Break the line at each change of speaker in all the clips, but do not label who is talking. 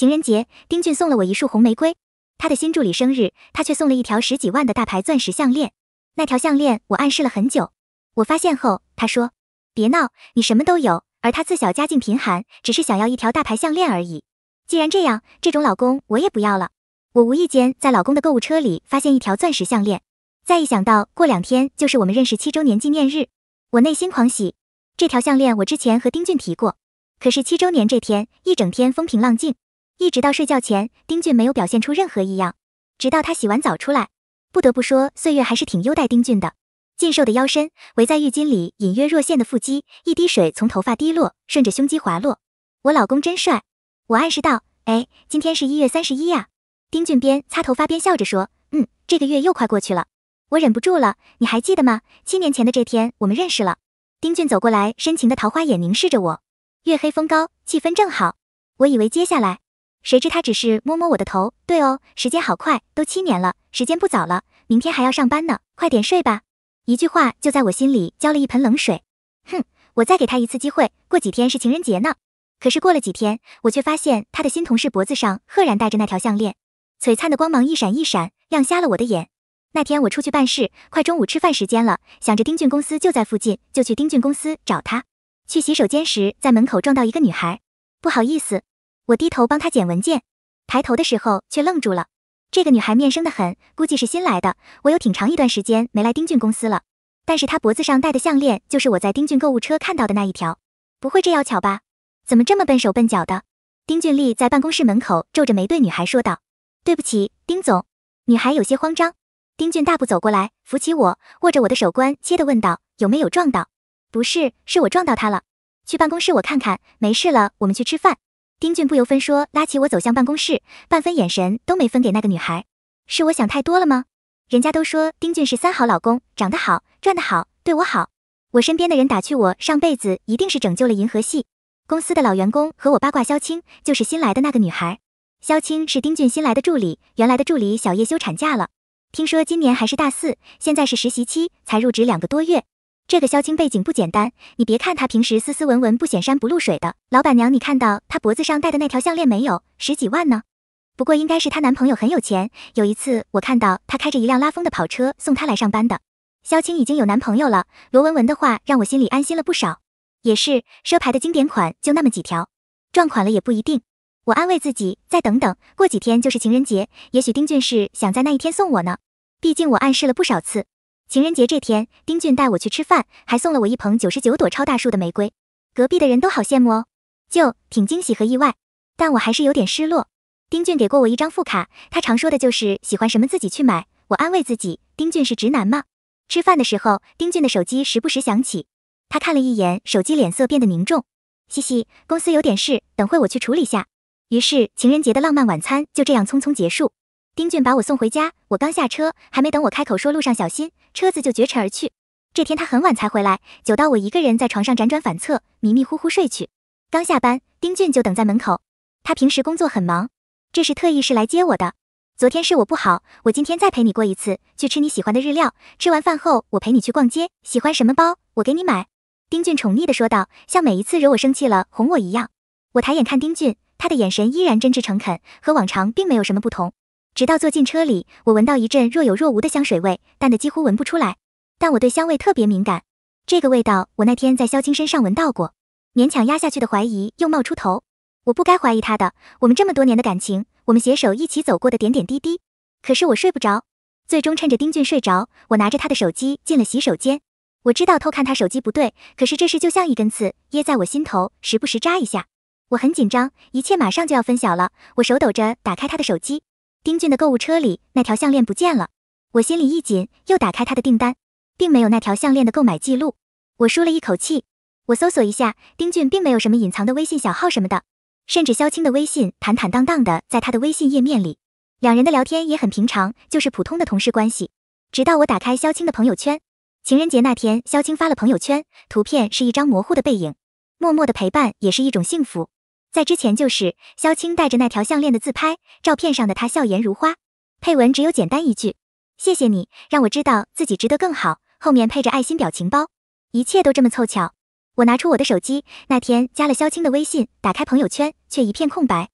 情人节，丁俊送了我一束红玫瑰。他的新助理生日，他却送了一条十几万的大牌钻石项链。那条项链我暗示了很久。我发现后，他说：“别闹，你什么都有。”而他自小家境贫寒，只是想要一条大牌项链而已。既然这样，这种老公我也不要了。我无意间在老公的购物车里发现一条钻石项链，再一想到过两天就是我们认识七周年纪念日，我内心狂喜。这条项链我之前和丁俊提过，可是七周年这天一整天风平浪静。一直到睡觉前，丁俊没有表现出任何异样，直到他洗完澡出来。不得不说，岁月还是挺优待丁俊的，健瘦的腰身围在浴巾里，隐约若现的腹肌，一滴水从头发滴落，顺着胸肌滑落。我老公真帅，我暗示道。哎，今天是一月三十一呀。丁俊边擦头发边笑着说，嗯，这个月又快过去了，我忍不住了，你还记得吗？七年前的这天，我们认识了。丁俊走过来，深情的桃花眼凝视着我，月黑风高，气氛正好。我以为接下来。谁知他只是摸摸我的头，对哦，时间好快，都七年了。时间不早了，明天还要上班呢，快点睡吧。一句话就在我心里浇了一盆冷水。哼，我再给他一次机会，过几天是情人节呢。可是过了几天，我却发现他的新同事脖子上赫然戴着那条项链，璀璨的光芒一闪一闪，亮瞎了我的眼。那天我出去办事，快中午吃饭时间了，想着丁俊公司就在附近，就去丁俊公司找他。去洗手间时，在门口撞到一个女孩，不好意思。我低头帮她捡文件，抬头的时候却愣住了。这个女孩面生的很，估计是新来的。我有挺长一段时间没来丁俊公司了，但是她脖子上戴的项链就是我在丁俊购物车看到的那一条，不会这要巧吧？怎么这么笨手笨脚的？丁俊立在办公室门口皱着眉对女孩说道：“对不起，丁总。”女孩有些慌张。丁俊大步走过来，扶起我，握着我的手关切地问道：“有没有撞到？”“不是，是我撞到她了。”“去办公室我看看，没事了，我们去吃饭。”丁俊不由分说拉起我走向办公室，半分眼神都没分给那个女孩。是我想太多了吗？人家都说丁俊是三好老公，长得好，赚得好，对我好。我身边的人打趣我，上辈子一定是拯救了银河系。公司的老员工和我八卦，萧青就是新来的那个女孩。萧青是丁俊新来的助理，原来的助理小叶休产假了，听说今年还是大四，现在是实习期，才入职两个多月。这个萧青背景不简单，你别看她平时斯斯文文、不显山不露水的。老板娘，你看到她脖子上戴的那条项链没有？十几万呢。不过应该是她男朋友很有钱。有一次我看到她开着一辆拉风的跑车送她来上班的。萧青已经有男朋友了。罗文文的话让我心里安心了不少。也是，奢牌的经典款就那么几条，撞款了也不一定。我安慰自己，再等等，过几天就是情人节，也许丁俊是想在那一天送我呢。毕竟我暗示了不少次。情人节这天，丁俊带我去吃饭，还送了我一捧九十九朵超大树的玫瑰，隔壁的人都好羡慕哦，就挺惊喜和意外，但我还是有点失落。丁俊给过我一张副卡，他常说的就是喜欢什么自己去买。我安慰自己，丁俊是直男吗？吃饭的时候，丁俊的手机时不时响起，他看了一眼手机，脸色变得凝重。嘻嘻，公司有点事，等会我去处理下。于是情人节的浪漫晚餐就这样匆匆结束。丁俊把我送回家，我刚下车，还没等我开口说路上小心，车子就绝尘而去。这天他很晚才回来，久到我一个人在床上辗转反侧，迷迷糊糊睡去。刚下班，丁俊就等在门口。他平时工作很忙，这是特意是来接我的。昨天是我不好，我今天再陪你过一次，去吃你喜欢的日料。吃完饭后，我陪你去逛街，喜欢什么包，我给你买。丁俊宠溺的说道，像每一次惹我生气了哄我一样。我抬眼看丁俊，他的眼神依然真挚诚恳，和往常并没有什么不同。直到坐进车里，我闻到一阵若有若无的香水味，淡得几乎闻不出来。但我对香味特别敏感，这个味道我那天在萧青身上闻到过。勉强压下去的怀疑又冒出头。我不该怀疑他的，我们这么多年的感情，我们携手一起走过的点点滴滴。可是我睡不着，最终趁着丁俊睡着，我拿着他的手机进了洗手间。我知道偷看他手机不对，可是这事就像一根刺，噎在我心头，时不时扎一下。我很紧张，一切马上就要分晓了。我手抖着打开他的手机。丁俊的购物车里那条项链不见了，我心里一紧，又打开他的订单，并没有那条项链的购买记录。我舒了一口气，我搜索一下，丁俊并没有什么隐藏的微信小号什么的，甚至萧青的微信坦坦荡荡的在他的微信页面里，两人的聊天也很平常，就是普通的同事关系。直到我打开萧青的朋友圈，情人节那天，萧青发了朋友圈，图片是一张模糊的背影，默默的陪伴也是一种幸福。在之前就是萧青带着那条项链的自拍照片上的他笑颜如花，配文只有简单一句：“谢谢你，让我知道自己值得更好。”后面配着爱心表情包。一切都这么凑巧，我拿出我的手机，那天加了萧青的微信，打开朋友圈却一片空白。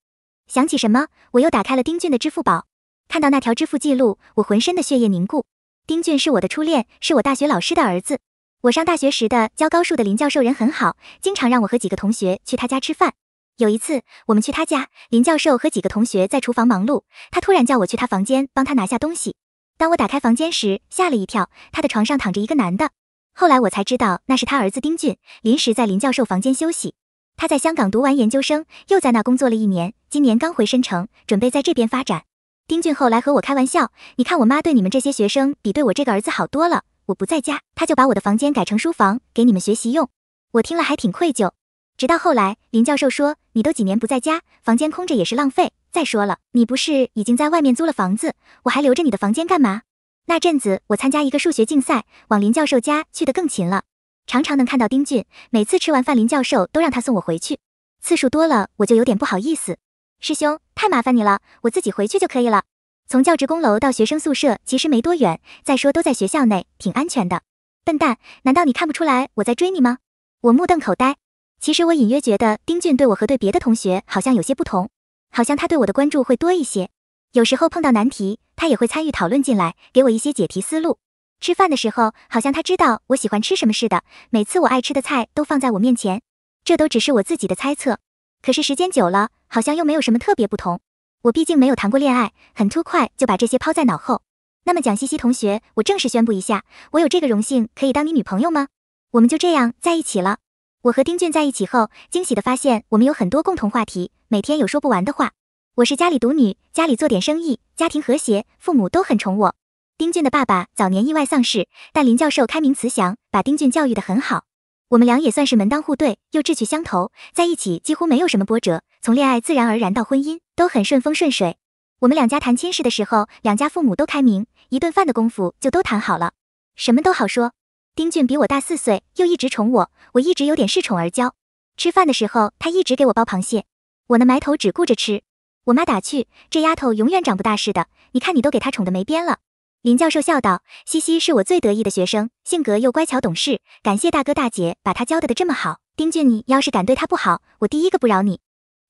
想起什么，我又打开了丁俊的支付宝，看到那条支付记录，我浑身的血液凝固。丁俊是我的初恋，是我大学老师的儿子。我上大学时的教高数的林教授人很好，经常让我和几个同学去他家吃饭。有一次，我们去他家，林教授和几个同学在厨房忙碌。他突然叫我去他房间帮他拿下东西。当我打开房间时，吓了一跳，他的床上躺着一个男的。后来我才知道，那是他儿子丁俊，临时在林教授房间休息。他在香港读完研究生，又在那工作了一年，今年刚回深城，准备在这边发展。丁俊后来和我开玩笑：“你看我妈对你们这些学生比对我这个儿子好多了。我不在家，他就把我的房间改成书房给你们学习用。”我听了还挺愧疚。直到后来，林教授说。你都几年不在家，房间空着也是浪费。再说了，你不是已经在外面租了房子，我还留着你的房间干嘛？那阵子我参加一个数学竞赛，往林教授家去的更勤了，常常能看到丁俊。每次吃完饭林教授都让他送我回去，次数多了我就有点不好意思。师兄，太麻烦你了，我自己回去就可以了。从教职工楼到学生宿舍其实没多远，再说都在学校内，挺安全的。笨蛋，难道你看不出来我在追你吗？我目瞪口呆。其实我隐约觉得丁俊对我和对别的同学好像有些不同，好像他对我的关注会多一些。有时候碰到难题，他也会参与讨论进来，给我一些解题思路。吃饭的时候，好像他知道我喜欢吃什么似的，每次我爱吃的菜都放在我面前。这都只是我自己的猜测。可是时间久了，好像又没有什么特别不同。我毕竟没有谈过恋爱，很突快就把这些抛在脑后。那么蒋西西同学，我正式宣布一下，我有这个荣幸可以当你女朋友吗？我们就这样在一起了。我和丁俊在一起后，惊喜的发现我们有很多共同话题，每天有说不完的话。我是家里独女，家里做点生意，家庭和谐，父母都很宠我。丁俊的爸爸早年意外丧事，但林教授开明慈祥，把丁俊教育的很好。我们俩也算是门当户对，又志趣相投，在一起几乎没有什么波折，从恋爱自然而然到婚姻都很顺风顺水。我们两家谈亲事的时候，两家父母都开明，一顿饭的功夫就都谈好了，什么都好说。丁俊比我大四岁，又一直宠我，我一直有点恃宠而骄。吃饭的时候，他一直给我剥螃蟹，我呢埋头只顾着吃。我妈打趣：“这丫头永远长不大似的，你看你都给她宠得没边了。”林教授笑道：“西西是我最得意的学生，性格又乖巧懂事，感谢大哥大姐把她教得的这么好。”丁俊，你要是敢对她不好，我第一个不饶你。”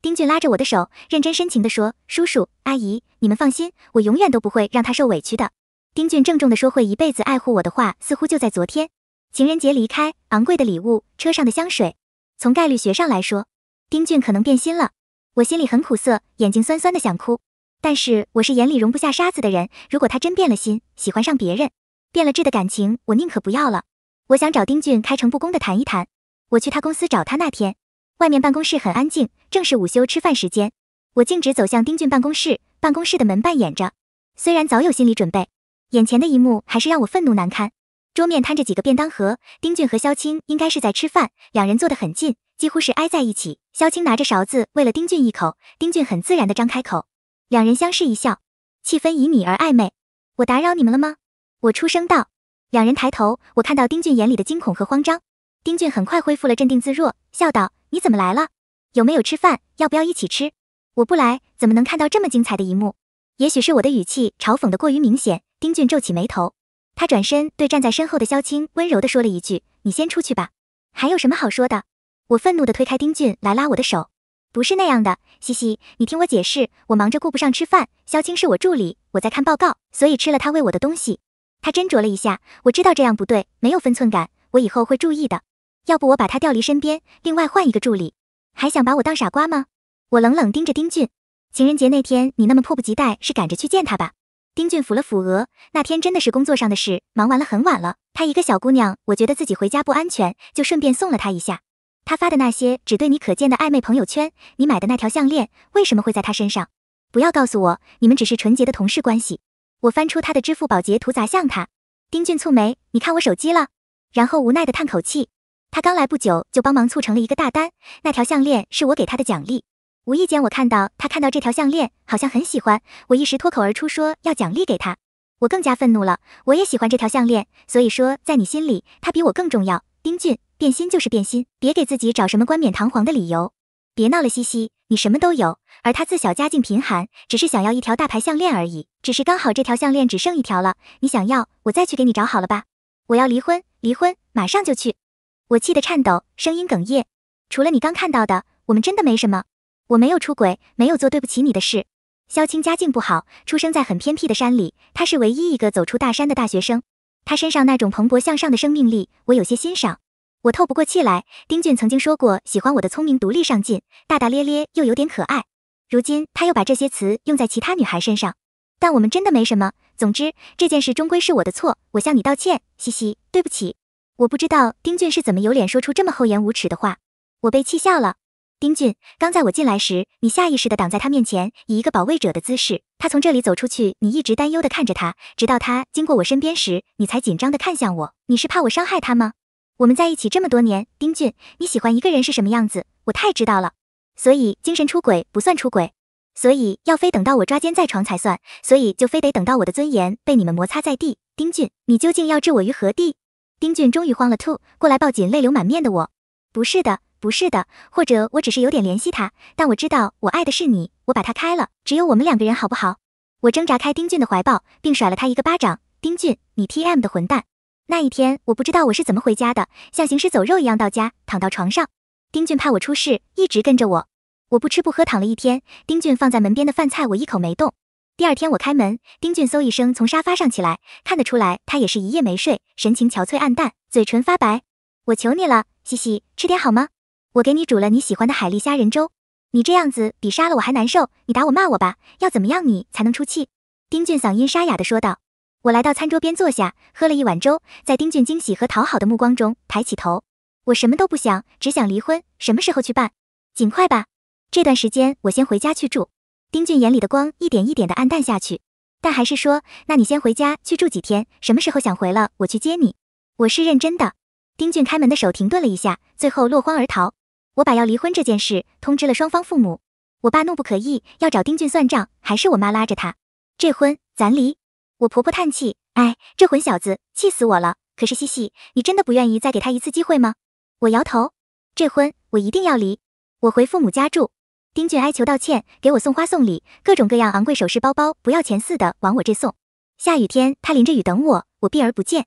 丁俊拉着我的手，认真深情地说：“叔叔阿姨，你们放心，我永远都不会让她受委屈的。”丁俊郑重地说：“会一辈子爱护我的话，似乎就在昨天。”情人节离开，昂贵的礼物，车上的香水，从概率学上来说，丁俊可能变心了。我心里很苦涩，眼睛酸酸的想哭，但是我是眼里容不下沙子的人。如果他真变了心，喜欢上别人，变了质的感情，我宁可不要了。我想找丁俊开诚布公的谈一谈。我去他公司找他那天，外面办公室很安静，正是午休吃饭时间。我径直走向丁俊办公室，办公室的门半掩着。虽然早有心理准备，眼前的一幕还是让我愤怒难堪。桌面摊着几个便当盒，丁俊和萧青应该是在吃饭，两人坐得很近，几乎是挨在一起。萧青拿着勺子喂了丁俊一口，丁俊很自然地张开口，两人相视一笑，气氛旖旎而暧昧。我打扰你们了吗？我出声道。两人抬头，我看到丁俊眼里的惊恐和慌张。丁俊很快恢复了镇定自若，笑道：“你怎么来了？有没有吃饭？要不要一起吃？”我不来，怎么能看到这么精彩的一幕？也许是我的语气嘲讽的过于明显，丁俊皱起眉头。他转身对站在身后的萧青温柔地说了一句：“你先出去吧，还有什么好说的？”我愤怒地推开丁俊来拉我的手，不是那样的，嘻嘻，你听我解释。我忙着顾不上吃饭，萧青是我助理，我在看报告，所以吃了他喂我的东西。他斟酌了一下，我知道这样不对，没有分寸感，我以后会注意的。要不我把他调离身边，另外换一个助理？还想把我当傻瓜吗？我冷冷盯着丁俊，情人节那天你那么迫不及待，是赶着去见他吧？丁俊抚了抚额，那天真的是工作上的事，忙完了很晚了。她一个小姑娘，我觉得自己回家不安全，就顺便送了她一下。她发的那些只对你可见的暧昧朋友圈，你买的那条项链为什么会在她身上？不要告诉我你们只是纯洁的同事关系。我翻出她的支付宝截图砸向她。丁俊蹙眉，你看我手机了？然后无奈的叹口气。他刚来不久就帮忙促成了一个大单，那条项链是我给他的奖励。无意间我看到他看到这条项链，好像很喜欢。我一时脱口而出说要奖励给他，我更加愤怒了。我也喜欢这条项链，所以说在你心里，他比我更重要。丁俊，变心就是变心，别给自己找什么冠冕堂皇的理由。别闹了，西西，你什么都有，而他自小家境贫寒，只是想要一条大牌项链而已。只是刚好这条项链只剩一条了，你想要，我再去给你找好了吧。我要离婚，离婚，马上就去。我气得颤抖，声音哽咽。除了你刚看到的，我们真的没什么。我没有出轨，没有做对不起你的事。萧青家境不好，出生在很偏僻的山里，他是唯一一个走出大山的大学生。他身上那种蓬勃向上的生命力，我有些欣赏。我透不过气来。丁俊曾经说过喜欢我的聪明、独立、上进，大大咧咧又有点可爱。如今他又把这些词用在其他女孩身上。但我们真的没什么。总之这件事终归是我的错，我向你道歉。嘻嘻，对不起。我不知道丁俊是怎么有脸说出这么厚颜无耻的话，我被气笑了。丁俊，刚在我进来时，你下意识地挡在他面前，以一个保卫者的姿势。他从这里走出去，你一直担忧地看着他，直到他经过我身边时，你才紧张地看向我。你是怕我伤害他吗？我们在一起这么多年，丁俊，你喜欢一个人是什么样子？我太知道了。所以精神出轨不算出轨，所以要非等到我抓奸在床才算，所以就非得等到我的尊严被你们摩擦在地。丁俊，你究竟要置我于何地？丁俊终于慌了兔，过来抱紧泪流满面的我。不是的。不是的，或者我只是有点联系他，但我知道我爱的是你。我把他开了，只有我们两个人，好不好？我挣扎开丁俊的怀抱，并甩了他一个巴掌。丁俊，你 T M 的混蛋！那一天我不知道我是怎么回家的，像行尸走肉一样到家，躺到床上。丁俊怕我出事，一直跟着我。我不吃不喝躺了一天。丁俊放在门边的饭菜我一口没动。第二天我开门，丁俊嗖一声从沙发上起来，看得出来他也是一夜没睡，神情憔悴暗淡，嘴唇发白。我求你了，嘻嘻，吃点好吗？我给你煮了你喜欢的海蛎虾仁粥，你这样子比杀了我还难受，你打我骂我吧，要怎么样你才能出气？丁俊嗓音沙哑地说道。我来到餐桌边坐下，喝了一碗粥，在丁俊惊喜和讨好的目光中抬起头，我什么都不想，只想离婚，什么时候去办？尽快吧，这段时间我先回家去住。丁俊眼里的光一点一点的暗淡下去，但还是说，那你先回家去住几天，什么时候想回了我去接你，我是认真的。丁俊开门的手停顿了一下，最后落荒而逃。我把要离婚这件事通知了双方父母，我爸怒不可遏，要找丁俊算账，还是我妈拉着他，这婚咱离。我婆婆叹气，哎，这混小子，气死我了。可是西西，你真的不愿意再给他一次机会吗？我摇头，这婚我一定要离。我回父母家住，丁俊哀求道歉，给我送花送礼，各种各样昂贵首饰包包，不要钱似的往我这送。下雨天，他淋着雨等我，我避而不见。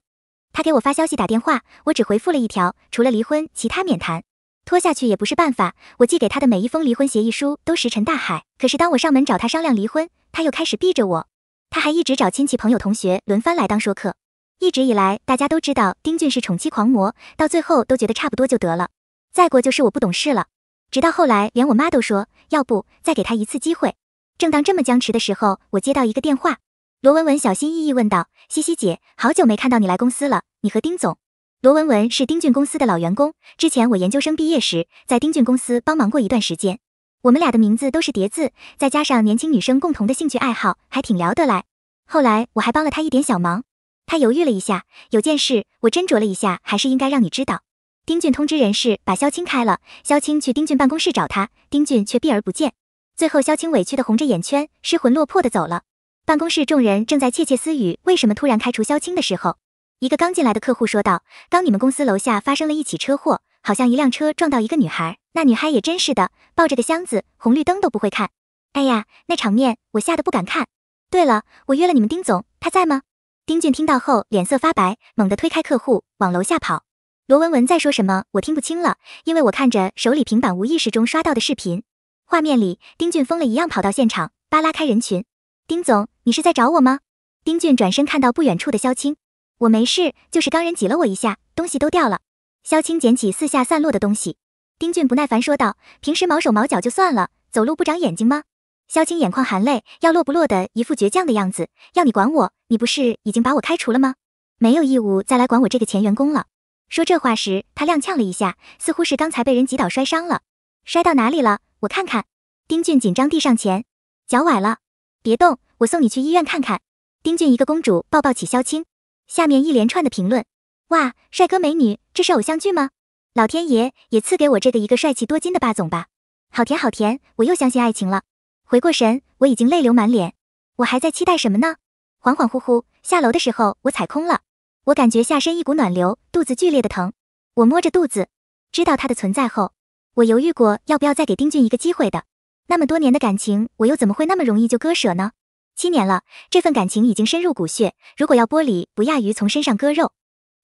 他给我发消息打电话，我只回复了一条，除了离婚，其他免谈。拖下去也不是办法，我寄给他的每一封离婚协议书都石沉大海。可是当我上门找他商量离婚，他又开始避着我，他还一直找亲戚朋友同学轮番来当说客。一直以来，大家都知道丁俊是宠妻狂魔，到最后都觉得差不多就得了。再过就是我不懂事了，直到后来连我妈都说，要不再给他一次机会。正当这么僵持的时候，我接到一个电话，罗文文小心翼翼问道：“西西姐，好久没看到你来公司了，你和丁总？”罗文文是丁俊公司的老员工，之前我研究生毕业时在丁俊公司帮忙过一段时间。我们俩的名字都是叠字，再加上年轻女生共同的兴趣爱好，还挺聊得来。后来我还帮了他一点小忙。他犹豫了一下，有件事我斟酌了一下，还是应该让你知道。丁俊通知人事把肖青开了，肖青去丁俊办公室找他，丁俊却避而不见。最后肖青委屈的红着眼圈，失魂落魄的走了。办公室众人正在窃窃私语，为什么突然开除肖青的时候。一个刚进来的客户说道：“刚你们公司楼下发生了一起车祸，好像一辆车撞到一个女孩。那女孩也真是的，抱着个箱子，红绿灯都不会看。哎呀，那场面我吓得不敢看。对了，我约了你们丁总，他在吗？”丁俊听到后脸色发白，猛地推开客户，往楼下跑。罗文文在说什么，我听不清了，因为我看着手里平板无意识中刷到的视频，画面里丁俊疯了一样跑到现场，扒拉开人群。丁总，你是在找我吗？丁俊转身看到不远处的萧青。我没事，就是刚人挤了我一下，东西都掉了。萧青捡起四下散落的东西。丁俊不耐烦说道：“平时毛手毛脚就算了，走路不长眼睛吗？”萧青眼眶含泪，要落不落的一副倔强的样子。要你管我？你不是已经把我开除了吗？没有义务再来管我这个前员工了。说这话时，他踉跄了一下，似乎是刚才被人挤倒摔伤了。摔到哪里了？我看看。丁俊紧张地上前，脚崴了，别动，我送你去医院看看。丁俊一个公主抱抱起萧青。下面一连串的评论，哇，帅哥美女，这是偶像剧吗？老天爷也赐给我这个一个帅气多金的霸总吧！好甜好甜，我又相信爱情了。回过神，我已经泪流满脸。我还在期待什么呢？恍恍惚惚下楼的时候，我踩空了。我感觉下身一股暖流，肚子剧烈的疼。我摸着肚子，知道他的存在后，我犹豫过要不要再给丁俊一个机会的。那么多年的感情，我又怎么会那么容易就割舍呢？七年了，这份感情已经深入骨血。如果要剥离，不亚于从身上割肉。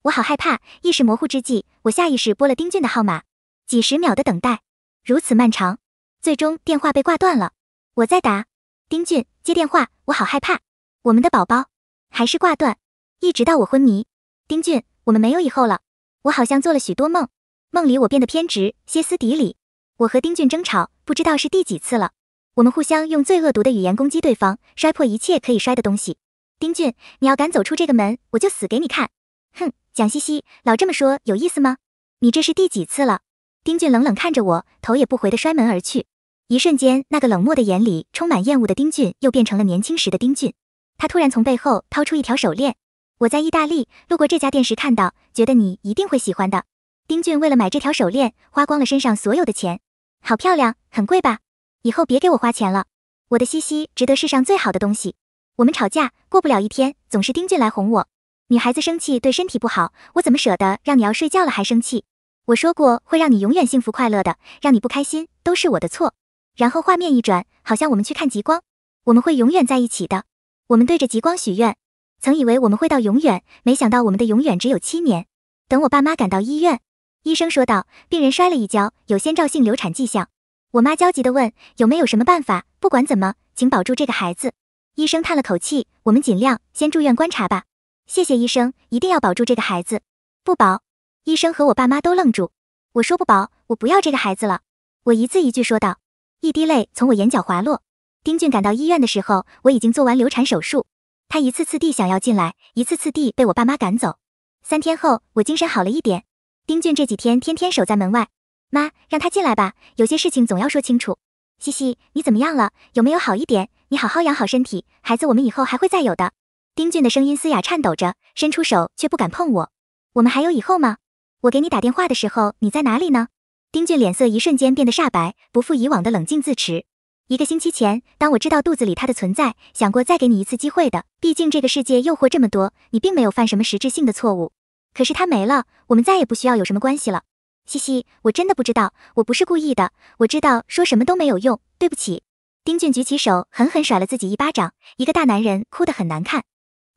我好害怕，意识模糊之际，我下意识拨了丁俊的号码。几十秒的等待，如此漫长。最终电话被挂断了。我再打，丁俊接电话，我好害怕。我们的宝宝，还是挂断。一直到我昏迷，丁俊，我们没有以后了。我好像做了许多梦，梦里我变得偏执、歇斯底里。我和丁俊争吵，不知道是第几次了。我们互相用最恶毒的语言攻击对方，摔破一切可以摔的东西。丁俊，你要敢走出这个门，我就死给你看！哼，蒋西西，老这么说有意思吗？你这是第几次了？丁俊冷冷看着我，头也不回地摔门而去。一瞬间，那个冷漠的眼里充满厌恶的丁俊，又变成了年轻时的丁俊。他突然从背后掏出一条手链，我在意大利路过这家店时看到，觉得你一定会喜欢的。丁俊为了买这条手链，花光了身上所有的钱。好漂亮，很贵吧？以后别给我花钱了，我的西西值得世上最好的东西。我们吵架过不了一天，总是丁俊来哄我。女孩子生气对身体不好，我怎么舍得让你要睡觉了还生气？我说过会让你永远幸福快乐的，让你不开心都是我的错。然后画面一转，好像我们去看极光，我们会永远在一起的。我们对着极光许愿，曾以为我们会到永远，没想到我们的永远只有七年。等我爸妈赶到医院，医生说道，病人摔了一跤，有先兆性流产迹象。我妈焦急地问：“有没有什么办法？不管怎么，请保住这个孩子。”医生叹了口气：“我们尽量先住院观察吧。”谢谢医生，一定要保住这个孩子。不保！医生和我爸妈都愣住。我说：“不保，我不要这个孩子了。”我一字一句说道，一滴泪从我眼角滑落。丁俊赶到医院的时候，我已经做完流产手术。他一次次地想要进来，一次次地被我爸妈赶走。三天后，我精神好了一点。丁俊这几天天天守在门外。妈，让他进来吧，有些事情总要说清楚。西西，你怎么样了？有没有好一点？你好好养好身体，孩子，我们以后还会再有的。丁俊的声音嘶哑颤抖着，伸出手却不敢碰我。我们还有以后吗？我给你打电话的时候，你在哪里呢？丁俊脸色一瞬间变得煞白，不复以往的冷静自持。一个星期前，当我知道肚子里他的存在，想过再给你一次机会的，毕竟这个世界诱惑这么多，你并没有犯什么实质性的错误。可是他没了，我们再也不需要有什么关系了。嘻嘻，我真的不知道，我不是故意的，我知道说什么都没有用，对不起。丁俊举起手，狠狠甩了自己一巴掌，一个大男人哭得很难看。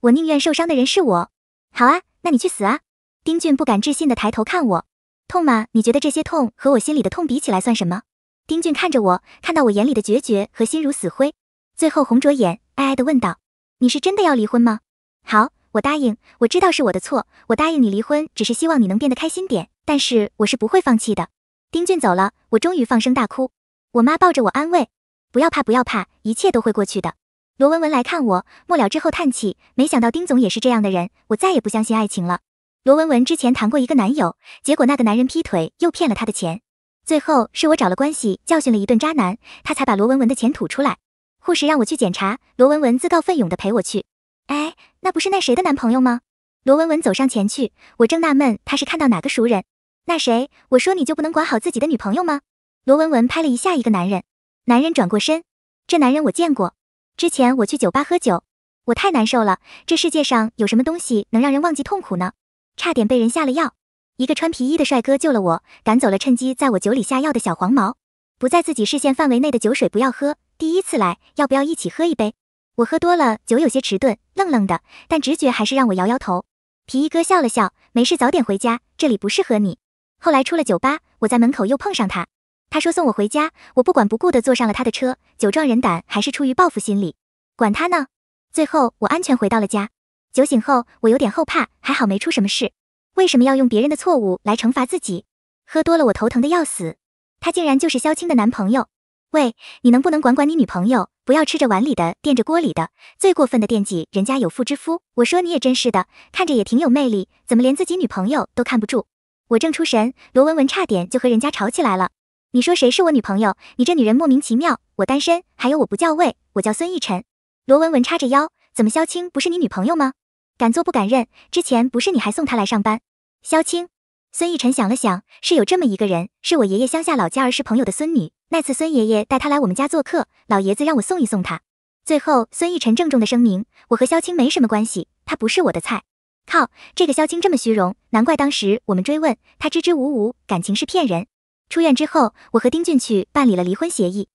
我宁愿受伤的人是我。好啊，那你去死啊！丁俊不敢置信的抬头看我，痛吗？你觉得这些痛和我心里的痛比起来算什么？丁俊看着我，看到我眼里的决绝和心如死灰，最后红着眼，哀哀的问道：你是真的要离婚吗？好。我答应，我知道是我的错。我答应你离婚，只是希望你能变得开心点。但是我是不会放弃的。丁俊走了，我终于放声大哭。我妈抱着我安慰：“不要怕，不要怕，一切都会过去的。”罗文文来看我，末了之后叹气，没想到丁总也是这样的人。我再也不相信爱情了。罗文文之前谈过一个男友，结果那个男人劈腿又骗了她的钱，最后是我找了关系教训了一顿渣男，他才把罗文文的钱吐出来。护士让我去检查，罗文文自告奋勇的陪我去。哎，那不是那谁的男朋友吗？罗文文走上前去，我正纳闷他是看到哪个熟人。那谁，我说你就不能管好自己的女朋友吗？罗文文拍了一下一个男人，男人转过身，这男人我见过，之前我去酒吧喝酒，我太难受了，这世界上有什么东西能让人忘记痛苦呢？差点被人下了药，一个穿皮衣的帅哥救了我，赶走了趁机在我酒里下药的小黄毛。不在自己视线范围内的酒水不要喝，第一次来要不要一起喝一杯？我喝多了，酒有些迟钝，愣愣的，但直觉还是让我摇摇头。皮衣哥笑了笑，没事，早点回家，这里不适合你。后来出了酒吧，我在门口又碰上他，他说送我回家，我不管不顾的坐上了他的车。酒壮人胆，还是出于报复心理，管他呢。最后我安全回到了家。酒醒后，我有点后怕，还好没出什么事。为什么要用别人的错误来惩罚自己？喝多了我头疼的要死。他竟然就是萧青的男朋友。喂，你能不能管管你女朋友，不要吃着碗里的，惦着锅里的。最过分的惦记人家有妇之夫。我说你也真是的，看着也挺有魅力，怎么连自己女朋友都看不住？我正出神，罗文文差点就和人家吵起来了。你说谁是我女朋友？你这女人莫名其妙。我单身，还有我不叫魏，我叫孙逸晨。罗文文叉着腰，怎么萧青不是你女朋友吗？敢做不敢认，之前不是你还送她来上班？萧青。孙逸晨想了想，是有这么一个人，是我爷爷乡下老家儿时朋友的孙女。那次孙爷爷带她来我们家做客，老爷子让我送一送她。最后，孙逸晨郑重的声明，我和萧青没什么关系，她不是我的菜。靠，这个萧青这么虚荣，难怪当时我们追问她，支支吾吾，感情是骗人。出院之后，我和丁俊去办理了离婚协议。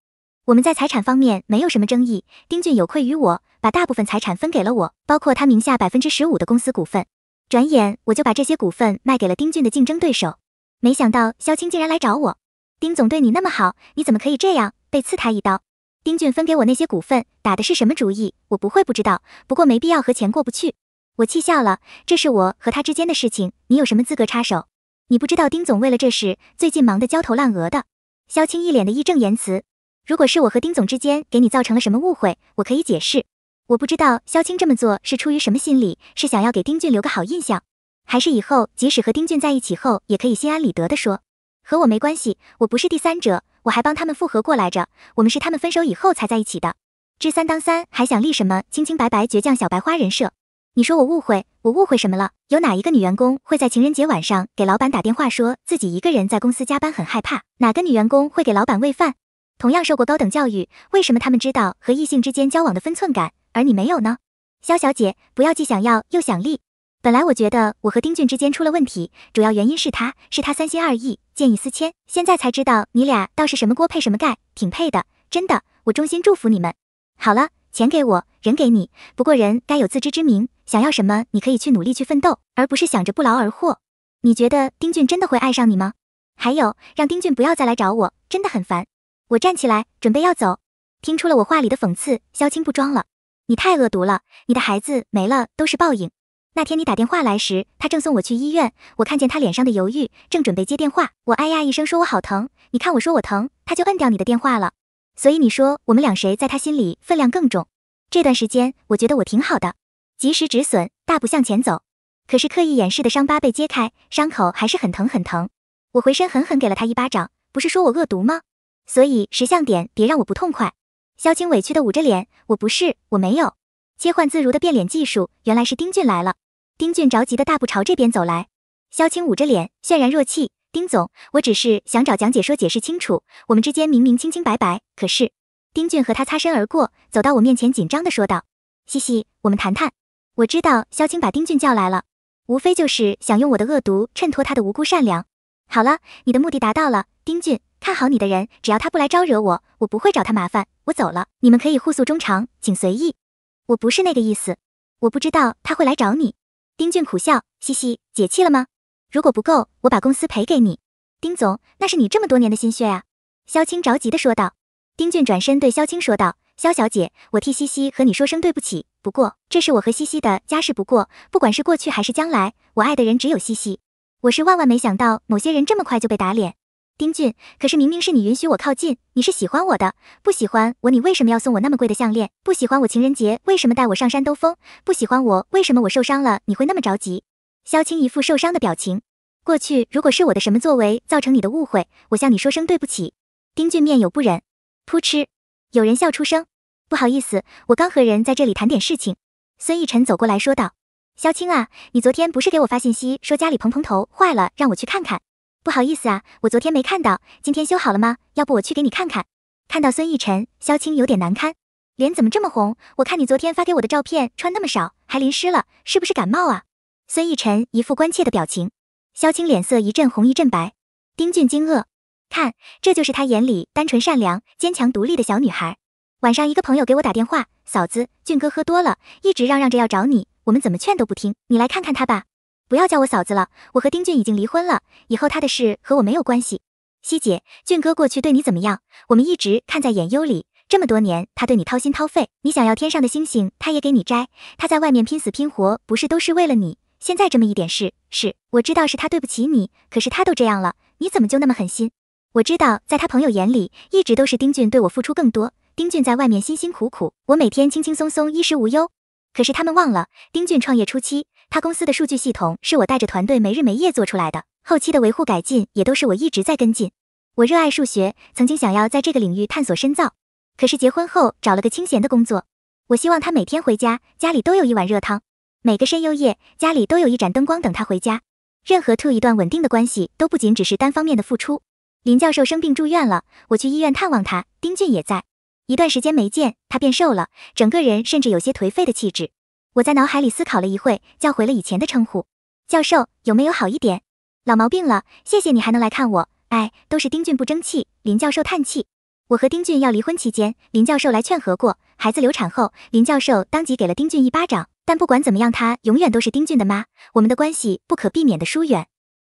我们在财产方面没有什么争议，丁俊有愧于我，把大部分财产分给了我，包括他名下百分之十五的公司股份。转眼我就把这些股份卖给了丁俊的竞争对手，没想到萧青竟然来找我。丁总对你那么好，你怎么可以这样？被刺他一刀，丁俊分给我那些股份，打的是什么主意？我不会不知道。不过没必要和钱过不去。我气笑了，这是我和他之间的事情，你有什么资格插手？你不知道丁总为了这事最近忙得焦头烂额的。萧青一脸的义正言辞，如果是我和丁总之间给你造成了什么误会，我可以解释。我不知道萧青这么做是出于什么心理，是想要给丁俊留个好印象，还是以后即使和丁俊在一起后，也可以心安理得的说和我没关系，我不是第三者，我还帮他们复合过来着，我们是他们分手以后才在一起的，知三当三还想立什么清清白白、倔强小白花人设？你说我误会，我误会什么了？有哪一个女员工会在情人节晚上给老板打电话说自己一个人在公司加班很害怕？哪个女员工会给老板喂饭？同样受过高等教育，为什么他们知道和异性之间交往的分寸感？而你没有呢，肖小姐，不要既想要又想立。本来我觉得我和丁俊之间出了问题，主要原因是他，是他三心二意，见异思迁。现在才知道你俩倒是什么锅配什么盖，挺配的，真的，我衷心祝福你们。好了，钱给我，人给你，不过人该有自知之明，想要什么你可以去努力去奋斗，而不是想着不劳而获。你觉得丁俊真的会爱上你吗？还有，让丁俊不要再来找我，真的很烦。我站起来准备要走，听出了我话里的讽刺，肖青不装了。你太恶毒了，你的孩子没了都是报应。那天你打电话来时，他正送我去医院，我看见他脸上的犹豫，正准备接电话，我哎呀一声说我好疼，你看我说我疼，他就摁掉你的电话了。所以你说我们俩谁在他心里分量更重？这段时间我觉得我挺好的，及时止损，大步向前走。可是刻意掩饰的伤疤被揭开，伤口还是很疼很疼。我回身狠狠给了他一巴掌，不是说我恶毒吗？所以识相点，别让我不痛快。萧青委屈的捂着脸，我不是，我没有，切换自如的变脸技术，原来是丁俊来了。丁俊着急的大步朝这边走来，萧青捂着脸，渲然若气。丁总，我只是想找蒋解说解释清楚，我们之间明明清清白白，可是。丁俊和他擦身而过，走到我面前，紧张的说道：“嘻嘻，我们谈谈。我知道萧青把丁俊叫来了，无非就是想用我的恶毒衬托他的无辜善良。好了，你的目的达到了，丁俊。”看好你的人，只要他不来招惹我，我不会找他麻烦。我走了，你们可以互诉衷肠，请随意。我不是那个意思，我不知道他会来找你。丁俊苦笑，嘻嘻，解气了吗？如果不够，我把公司赔给你。丁总，那是你这么多年的心血啊。萧青着急地说道。丁俊转身对萧青说道：“萧小姐，我替西西和你说声对不起。不过，这是我和西西的家事。不过，不管是过去还是将来，我爱的人只有西西。我是万万没想到，某些人这么快就被打脸。”丁俊，可是明明是你允许我靠近，你是喜欢我的。不喜欢我，你为什么要送我那么贵的项链？不喜欢我，情人节为什么带我上山兜风？不喜欢我，为什么我受伤了你会那么着急？萧青一副受伤的表情。过去如果是我的什么作为造成你的误会，我向你说声对不起。丁俊面有不忍。扑哧，有人笑出声。不好意思，我刚和人在这里谈点事情。孙逸晨走过来说道：“萧青啊，你昨天不是给我发信息说家里蓬蓬头坏了，让我去看看。”不好意思啊，我昨天没看到，今天修好了吗？要不我去给你看看。看到孙逸晨，萧青有点难堪，脸怎么这么红？我看你昨天发给我的照片，穿那么少，还淋湿了，是不是感冒啊？孙逸晨一副关切的表情，萧青脸色一阵红一阵白。丁俊惊愕，看，这就是他眼里单纯善良、坚强独立的小女孩。晚上一个朋友给我打电话，嫂子，俊哥喝多了，一直嚷嚷着要找你，我们怎么劝都不听，你来看看他吧。不要叫我嫂子了，我和丁俊已经离婚了，以后他的事和我没有关系。希姐，俊哥过去对你怎么样？我们一直看在眼忧里，这么多年，他对你掏心掏肺，你想要天上的星星，他也给你摘。他在外面拼死拼活，不是都是为了你？现在这么一点事，是，我知道是他对不起你，可是他都这样了，你怎么就那么狠心？我知道，在他朋友眼里，一直都是丁俊对我付出更多。丁俊在外面辛辛苦苦，我每天轻轻松松，衣食无忧。可是他们忘了，丁俊创业初期。他公司的数据系统是我带着团队没日没夜做出来的，后期的维护改进也都是我一直在跟进。我热爱数学，曾经想要在这个领域探索深造，可是结婚后找了个清闲的工作。我希望他每天回家，家里都有一碗热汤；每个深幽夜，家里都有一盏灯光等他回家。任何 to 一段稳定的关系，都不仅只是单方面的付出。林教授生病住院了，我去医院探望他，丁俊也在。一段时间没见，他变瘦了，整个人甚至有些颓废的气质。我在脑海里思考了一会，叫回了以前的称呼，教授有没有好一点？老毛病了，谢谢你还能来看我。哎，都是丁俊不争气。林教授叹气。我和丁俊要离婚期间，林教授来劝和过。孩子流产后，林教授当即给了丁俊一巴掌。但不管怎么样，他永远都是丁俊的妈。我们的关系不可避免的疏远。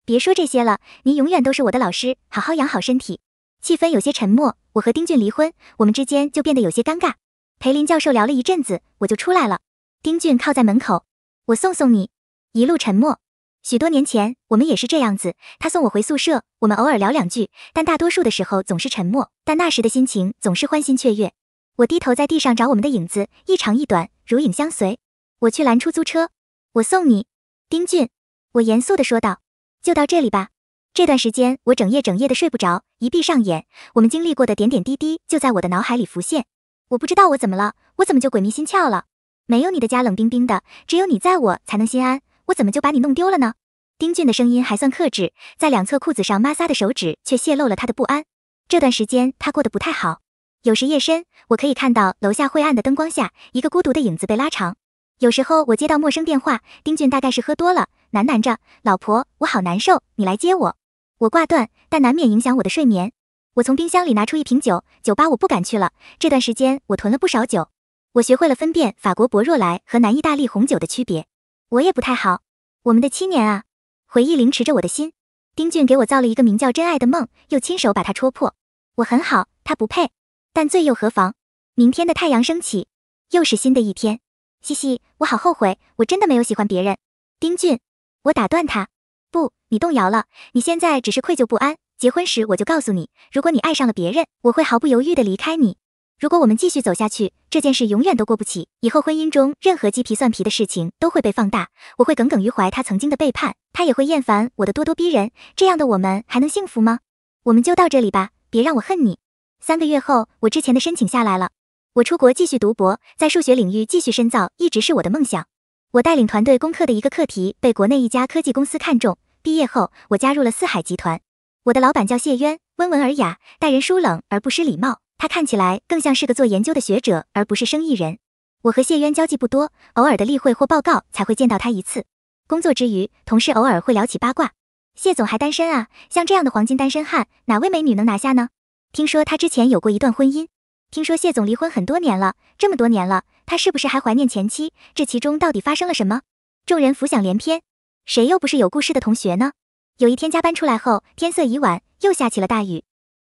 别说这些了，您永远都是我的老师。好好养好身体。气氛有些沉默。我和丁俊离婚，我们之间就变得有些尴尬。陪林教授聊了一阵子，我就出来了。丁俊靠在门口，我送送你，一路沉默。许多年前，我们也是这样子。他送我回宿舍，我们偶尔聊两句，但大多数的时候总是沉默。但那时的心情总是欢欣雀跃。我低头在地上找我们的影子，一长一短，如影相随。我去拦出租车，我送你，丁俊。我严肃的说道：“就到这里吧。”这段时间我整夜整夜的睡不着，一闭上眼，我们经历过的点点滴滴就在我的脑海里浮现。我不知道我怎么了，我怎么就鬼迷心窍了？没有你的家冷冰冰的，只有你在我才能心安。我怎么就把你弄丢了呢？丁俊的声音还算克制，在两侧裤子上摩擦的手指却泄露了他的不安。这段时间他过得不太好。有时夜深，我可以看到楼下晦暗的灯光下，一个孤独的影子被拉长。有时候我接到陌生电话，丁俊大概是喝多了，喃喃着：“老婆，我好难受，你来接我。”我挂断，但难免影响我的睡眠。我从冰箱里拿出一瓶酒，酒吧我不敢去了。这段时间我囤了不少酒。我学会了分辨法国博若莱和南意大利红酒的区别，我也不太好。我们的七年啊，回忆凌迟着我的心。丁俊给我造了一个名叫真爱的梦，又亲手把它戳破。我很好，他不配。但醉又何妨？明天的太阳升起，又是新的一天。嘻嘻，我好后悔，我真的没有喜欢别人。丁俊，我打断他。不，你动摇了。你现在只是愧疚不安。结婚时我就告诉你，如果你爱上了别人，我会毫不犹豫地离开你。如果我们继续走下去，这件事永远都过不起。以后婚姻中任何鸡皮蒜皮的事情都会被放大，我会耿耿于怀他曾经的背叛，他也会厌烦我的咄咄逼人。这样的我们还能幸福吗？我们就到这里吧，别让我恨你。三个月后，我之前的申请下来了，我出国继续读博，在数学领域继续深造一直是我的梦想。我带领团队攻克的一个课题被国内一家科技公司看中，毕业后我加入了四海集团，我的老板叫谢渊，温文尔雅，待人疏冷而不失礼貌。他看起来更像是个做研究的学者，而不是生意人。我和谢渊交际不多，偶尔的例会或报告才会见到他一次。工作之余，同事偶尔会聊起八卦。谢总还单身啊？像这样的黄金单身汉，哪位美女能拿下呢？听说他之前有过一段婚姻。听说谢总离婚很多年了，这么多年了，他是不是还怀念前妻？这其中到底发生了什么？众人浮想联翩。谁又不是有故事的同学呢？有一天加班出来后，天色已晚，又下起了大雨。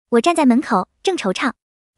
我站在门口，正惆怅。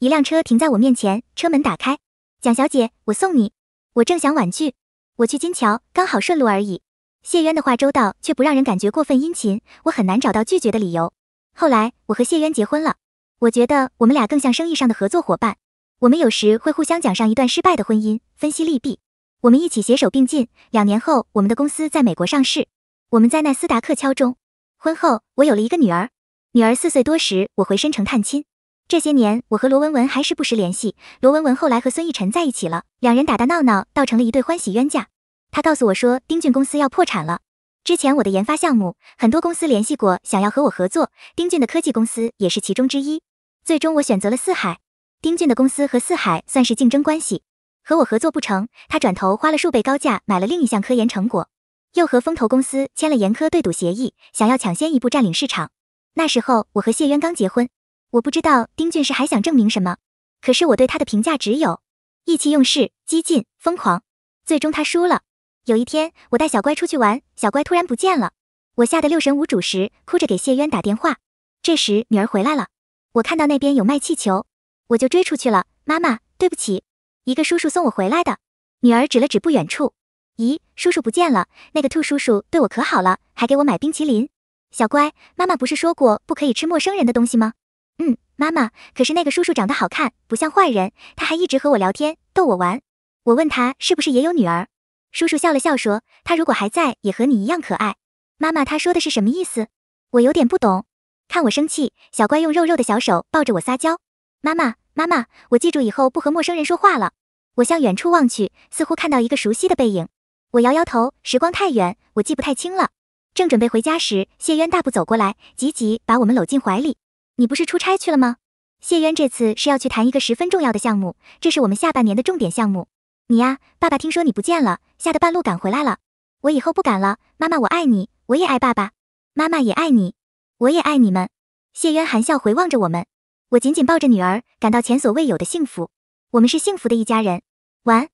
一辆车停在我面前，车门打开。蒋小姐，我送你。我正想婉拒，我去金桥，刚好顺路而已。谢渊的话周到，却不让人感觉过分殷勤，我很难找到拒绝的理由。后来我和谢渊结婚了，我觉得我们俩更像生意上的合作伙伴。我们有时会互相讲上一段失败的婚姻，分析利弊。我们一起携手并进，两年后我们的公司在美国上市，我们在纳斯达克敲钟。婚后我有了一个女儿，女儿四岁多时，我回深城探亲。这些年，我和罗文文还是不时联系。罗文文后来和孙逸尘在一起了，两人打打闹闹，倒成了一对欢喜冤家。他告诉我说，丁俊公司要破产了。之前我的研发项目，很多公司联系过，想要和我合作。丁俊的科技公司也是其中之一。最终我选择了四海。丁俊的公司和四海算是竞争关系，和我合作不成，他转头花了数倍高价买了另一项科研成果，又和风投公司签了严苛对赌协议，想要抢先一步占领市场。那时候我和谢渊刚结婚。我不知道丁俊是还想证明什么，可是我对他的评价只有，意气用事、激进、疯狂。最终他输了。有一天，我带小乖出去玩，小乖突然不见了，我吓得六神无主时，哭着给谢渊打电话。这时女儿回来了，我看到那边有卖气球，我就追出去了。妈妈，对不起，一个叔叔送我回来的。女儿指了指不远处，咦，叔叔不见了？那个兔叔叔对我可好了，还给我买冰淇淋。小乖，妈妈不是说过不可以吃陌生人的东西吗？嗯，妈妈。可是那个叔叔长得好看，不像坏人。他还一直和我聊天，逗我玩。我问他是不是也有女儿，叔叔笑了笑说，他如果还在，也和你一样可爱。妈妈，他说的是什么意思？我有点不懂。看我生气，小乖用肉肉的小手抱着我撒娇。妈妈，妈妈，我记住以后不和陌生人说话了。我向远处望去，似乎看到一个熟悉的背影。我摇摇头，时光太远，我记不太清了。正准备回家时，谢渊大步走过来，急急把我们搂进怀里。你不是出差去了吗？谢渊这次是要去谈一个十分重要的项目，这是我们下半年的重点项目。你呀，爸爸听说你不见了，吓得半路赶回来了。我以后不敢了。妈妈，我爱你，我也爱爸爸，妈妈也爱你，我也爱你们。谢渊含笑回望着我们，我紧紧抱着女儿，感到前所未有的幸福。我们是幸福的一家人。完。